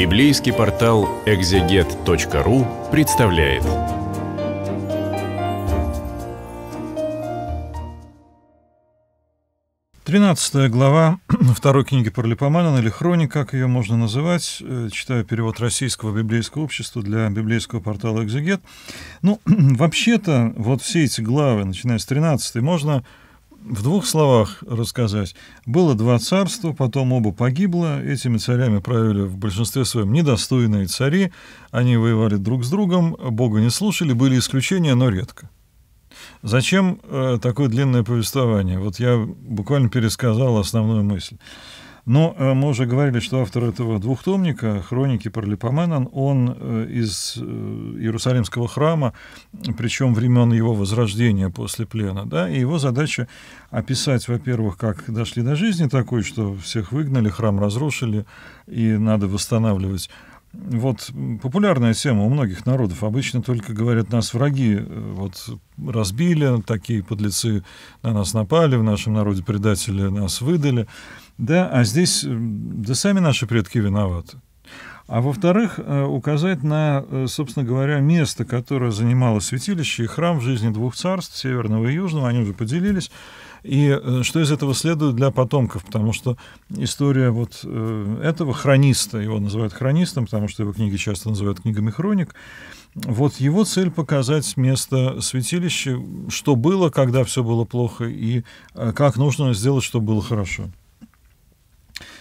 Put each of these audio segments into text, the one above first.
Библейский портал экзегет.ру представляет. Тринадцатая глава второй книги Паралипоманина, или «Хроник», как ее можно называть, э, читаю перевод российского библейского общества для библейского портала «Экзегет». Ну, вообще-то, вот все эти главы, начиная с 13 можно в двух словах рассказать. Было два царства, потом оба погибло. Этими царями правили в большинстве своем недостойные цари. Они воевали друг с другом, Бога не слушали, были исключения, но редко. Зачем э, такое длинное повествование? Вот я буквально пересказал основную мысль. Но э, мы уже говорили, что автор этого двухтомника, хроники Парлипоменон, он э, из э, Иерусалимского храма, причем времен его возрождения после плена. Да? И его задача описать, во-первых, как дошли до жизни такой, что всех выгнали, храм разрушили, и надо восстанавливать вот популярная тема у многих народов. Обычно только говорят, нас враги э, вот, разбили, такие подлецы на нас напали, в нашем народе предатели нас выдали. Да, а здесь, э, да сами наши предки виноваты. А во-вторых, э, указать на, собственно говоря, место, которое занимало святилище и храм в жизни двух царств, Северного и Южного, они уже поделились, и э, что из этого следует для потомков? Потому что история вот э, этого хрониста, его называют хронистом, потому что его книги часто называют книгами хроник, вот его цель показать место святилища, что было, когда все было плохо, и э, как нужно сделать, чтобы было хорошо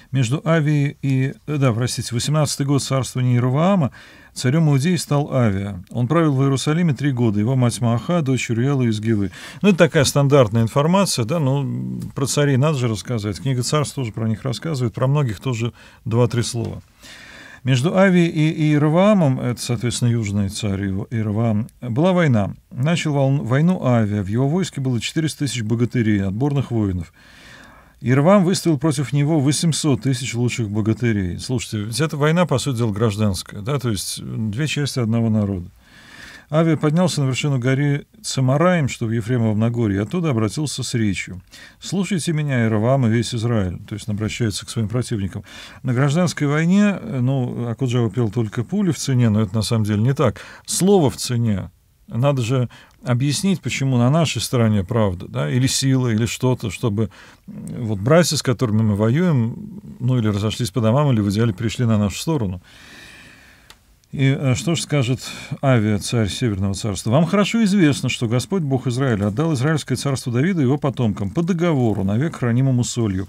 между Авией и... Да, простите, 18-й год царствования Иероваама Царем Иудеи стал Авиа. Он правил в Иерусалиме три года. Его мать Мааха, дочь Юриала из Гивы. Ну, это такая стандартная информация, да, ну, про царей надо же рассказать. Книга «Царств» тоже про них рассказывает, про многих тоже два-три слова. Между Ави и Ирвамом, это, соответственно, южный царь Ирвам, была война. Начал войну Авия. В его войске было 400 тысяч богатырей, отборных воинов. Ирвам выставил против него 800 тысяч лучших богатырей. Слушайте, ведь эта война, по сути дела, гражданская, да, то есть э, две части одного народа. Авиа поднялся на вершину горы Самараем, что в Ефремовом Нагорье, и оттуда обратился с речью. «Слушайте меня, Ирвам и весь Израиль», то есть он обращается к своим противникам. На гражданской войне, э, ну, Акуджава пел только пули в цене, но это на самом деле не так, слово в цене, надо же объяснить, почему на нашей стороне правда, да, или сила, или что-то, чтобы вот братья, с которыми мы воюем, ну, или разошлись по домам, или в идеале перешли на нашу сторону. И э, что же скажет Авиа, царь Северного царства? «Вам хорошо известно, что Господь, Бог Израиля, отдал Израильское царство Давида его потомкам по договору, навек хранимому солью».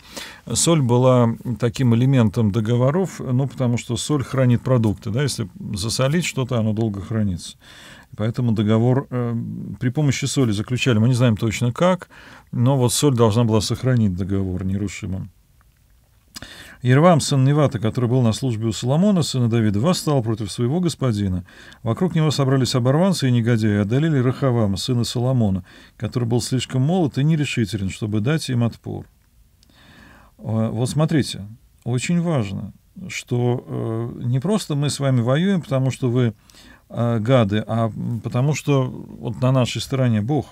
Соль была таким элементом договоров, ну, потому что соль хранит продукты, да, если засолить что-то, оно долго хранится. Поэтому договор э, при помощи соли заключали. Мы не знаем точно как, но вот соль должна была сохранить договор нерушимым. Ирвам, сын Невата, который был на службе у Соломона, сына Давида, восстал против своего господина. Вокруг него собрались оборванцы и негодяи, одолели Рахавама, сына Соломона, который был слишком молод и нерешителен, чтобы дать им отпор. Э, вот смотрите, очень важно, что э, не просто мы с вами воюем, потому что вы Э, гады, а потому что вот на нашей стороне Бог.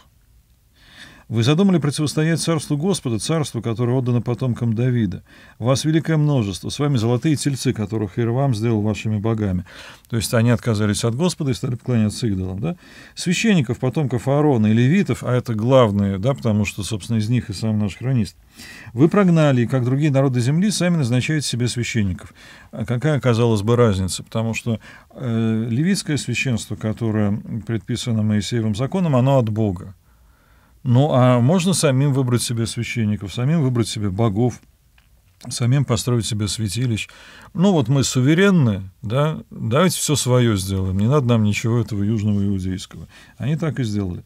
Вы задумали противостоять царству Господа, царству, которое отдано потомкам Давида. Вас великое множество, с вами золотые тельцы, которых Ирвам сделал вашими богами. То есть они отказались от Господа и стали поклоняться идолам. Да? Священников, потомков Аарона и левитов, а это главные, да, потому что, собственно, из них и сам наш хронист. Вы прогнали, и, как другие народы земли, сами назначаете себе священников. А какая, казалось бы, разница? Потому что э, левитское священство, которое предписано Моисеевым законом, оно от Бога. Ну, а можно самим выбрать себе священников, самим выбрать себе богов, самим построить себе святилищ. Ну, вот мы суверенны, да, давайте все свое сделаем, не надо нам ничего этого южного иудейского. Они так и сделали.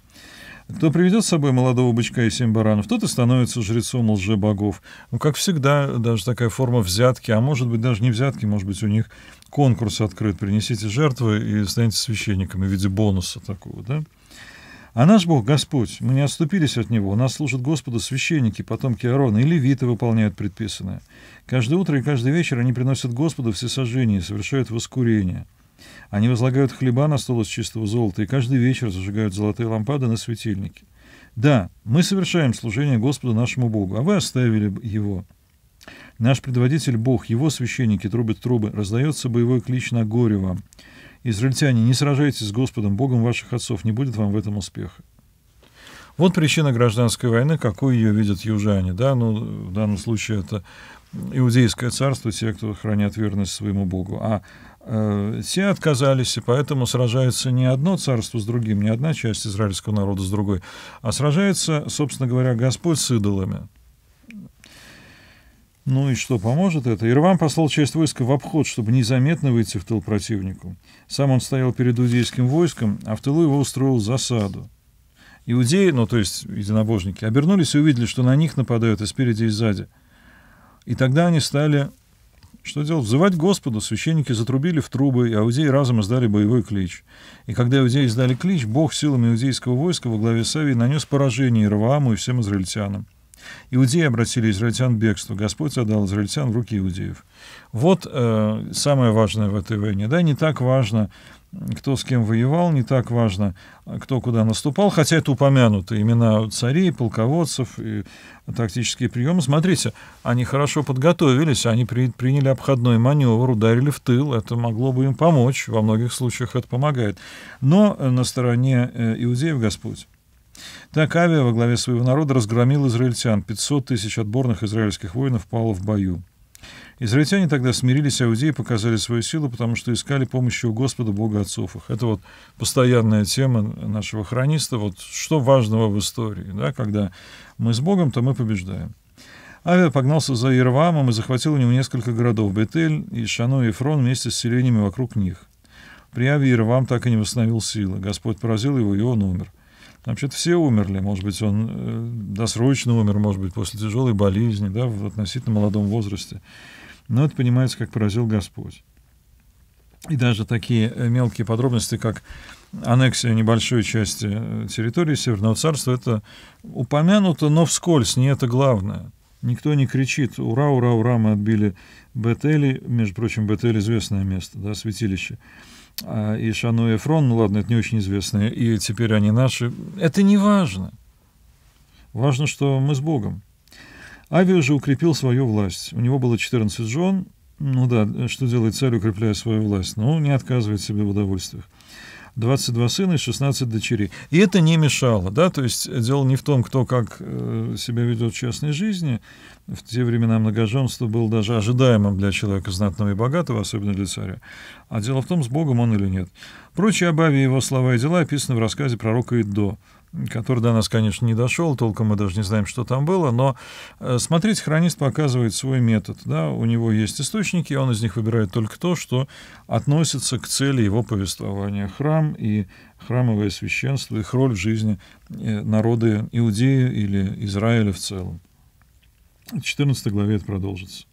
Кто приведет с собой молодого бычка и семь баранов, тот и становится жрецом лже-богов. Ну, как всегда, даже такая форма взятки, а может быть, даже не взятки, может быть, у них конкурс открыт. Принесите жертвы и станете священниками в виде бонуса такого, да? А наш Бог Господь, мы не отступились от Него, нас служат Господу священники, потомки Аарона и левиты выполняют предписанное. Каждое утро и каждый вечер они приносят Господу всесожжение и совершают воскурение. Они возлагают хлеба на стол из чистого золота и каждый вечер зажигают золотые лампады на светильнике. Да, мы совершаем служение Господу нашему Богу, а вы оставили Его. Наш предводитель Бог, Его священники трубят трубы, раздается боевой клич на горе вам. Израильтяне, не сражайтесь с Господом, Богом ваших отцов, не будет вам в этом успеха. Вот причина гражданской войны, какую ее видят южане. Да? Ну, в данном случае это иудейское царство, те, кто хранят верность своему Богу. А э, те отказались, и поэтому сражается не одно царство с другим, не одна часть израильского народа с другой, а сражается, собственно говоря, Господь с идолами. Ну и что, поможет это? Ирван послал часть войска в обход, чтобы незаметно выйти в тыл противнику. Сам он стоял перед иудейским войском, а в тылу его устроил засаду. Иудеи, ну то есть единобожники, обернулись и увидели, что на них нападают и спереди, и сзади. И тогда они стали, что делать, взывать Господу. Священники затрубили в трубы, и иудеи разом издали боевой клич. И когда иудеи издали клич, Бог силами иудейского войска во главе Савии нанес поражение Ирваму и всем израильтянам. Иудеи обратили израильтян в бегство. Господь отдал израильтян в руки иудеев. Вот э, самое важное в этой войне. Да, не так важно, кто с кем воевал, не так важно, кто куда наступал, хотя это упомянуто. имена царей, полководцев и тактические приемы. Смотрите, они хорошо подготовились, они при, приняли обходной маневр, ударили в тыл, это могло бы им помочь, во многих случаях это помогает. Но э, на стороне э, иудеев Господь. Так Авиа во главе своего народа разгромил израильтян. 500 тысяч отборных израильских воинов пало в бою. Израильтяне тогда смирились, аудеи показали свою силу, потому что искали помощи у Господа Бога отцов их. Это вот постоянная тема нашего хрониста, вот что важного в истории, да, когда мы с Богом, то мы побеждаем. Авиа погнался за Ервамом и захватил у него несколько городов, Бетель и Шану и Ефрон вместе с селениями вокруг них. При Аве Ервам так и не восстановил силы. Господь поразил его, и он умер. Вообще-то все умерли. Может быть, он э, досрочно умер, может быть, после тяжелой болезни, да, в относительно молодом возрасте. Но это понимается, как поразил Господь. И даже такие э, мелкие подробности, как аннексия небольшой части э, территории Северного царства, это упомянуто, но вскользь, не это главное. Никто не кричит «Ура, ура, ура, мы отбили Бетели», между прочим, Бетель — известное место, да, святилище а, и Шану Эфрон, ну ладно, это не очень известные, и теперь они наши. Это не важно. Важно, что мы с Богом. Авиа же укрепил свою власть. У него было 14 жен. Ну да, что делает царь, укрепляя свою власть? Ну, не отказывает себе в удовольствиях. 22 сына и 16 дочерей. И это не мешало, да, то есть дело не в том, кто как э, себя ведет в частной жизни, в те времена многоженство было даже ожидаемым для человека знатного и богатого, особенно для царя. А дело в том, с Богом он или нет. Прочие об его слова и дела описаны в рассказе пророка Иддо, который до нас, конечно, не дошел, толком мы даже не знаем, что там было, но э, смотрите, хронист показывает свой метод. Да? У него есть источники, он из них выбирает только то, что относится к цели его повествования. Храм и храмовое священство, их роль в жизни э, народа Иудеи или Израиля в целом. В 14 главе это продолжится.